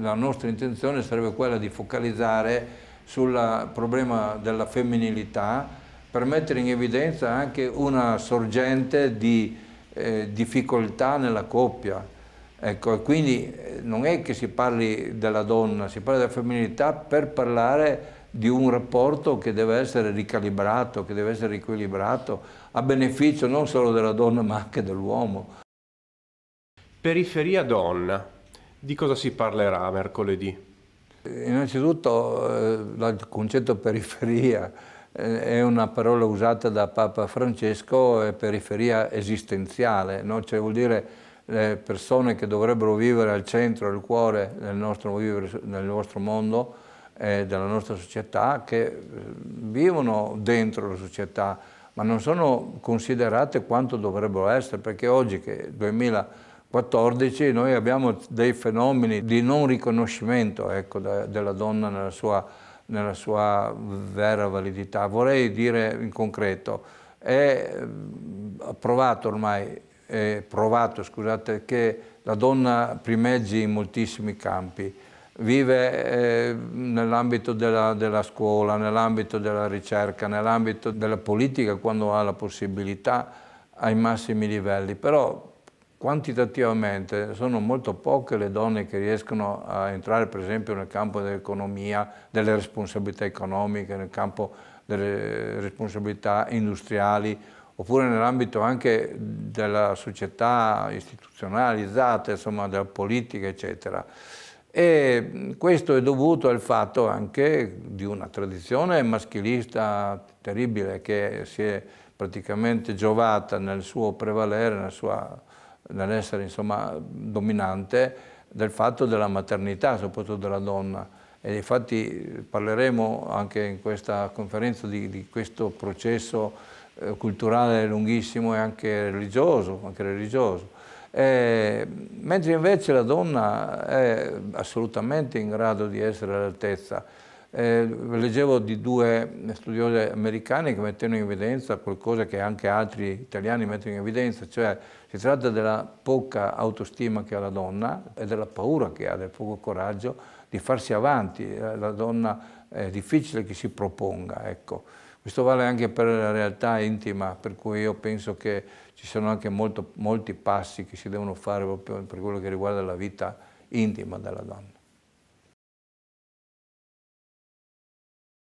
la nostra intenzione sarebbe quella di focalizzare sul problema della femminilità per mettere in evidenza anche una sorgente di eh, difficoltà nella coppia. Ecco, quindi eh, non è che si parli della donna, si parla della femminilità per parlare di un rapporto che deve essere ricalibrato, che deve essere riequilibrato a beneficio non solo della donna ma anche dell'uomo. Periferia donna, di cosa si parlerà mercoledì? Eh, innanzitutto il eh, concetto periferia eh, è una parola usata da Papa Francesco, è periferia esistenziale, no? cioè vuol dire le persone che dovrebbero vivere al centro, al cuore del nostro, vivere, del nostro mondo, eh, della nostra società, che vivono dentro la società, ma non sono considerate quanto dovrebbero essere, perché oggi che 2000 14 noi abbiamo dei fenomeni di non riconoscimento ecco, da, della donna nella sua, nella sua, vera validità. Vorrei dire in concreto, è provato ormai, è provato scusate, che la donna primeggi in moltissimi campi, vive eh, nell'ambito della, della scuola, nell'ambito della ricerca, nell'ambito della politica quando ha la possibilità ai massimi livelli, però quantitativamente sono molto poche le donne che riescono a entrare per esempio nel campo dell'economia, delle responsabilità economiche, nel campo delle responsabilità industriali oppure nell'ambito anche della società istituzionalizzata, insomma della politica eccetera. E questo è dovuto al fatto anche di una tradizione maschilista terribile che si è praticamente giovata nel suo prevalere, nella sua dall'essere insomma dominante, del fatto della maternità, soprattutto della donna. E infatti parleremo anche in questa conferenza di, di questo processo eh, culturale lunghissimo e anche religioso. Anche religioso. E, mentre invece la donna è assolutamente in grado di essere all'altezza eh, leggevo di due studiose americane che mettono in evidenza qualcosa che anche altri italiani mettono in evidenza, cioè si tratta della poca autostima che ha la donna e della paura che ha, del poco coraggio di farsi avanti. Eh, la donna è difficile che si proponga, ecco. Questo vale anche per la realtà intima, per cui io penso che ci sono anche molto, molti passi che si devono fare proprio per quello che riguarda la vita intima della donna.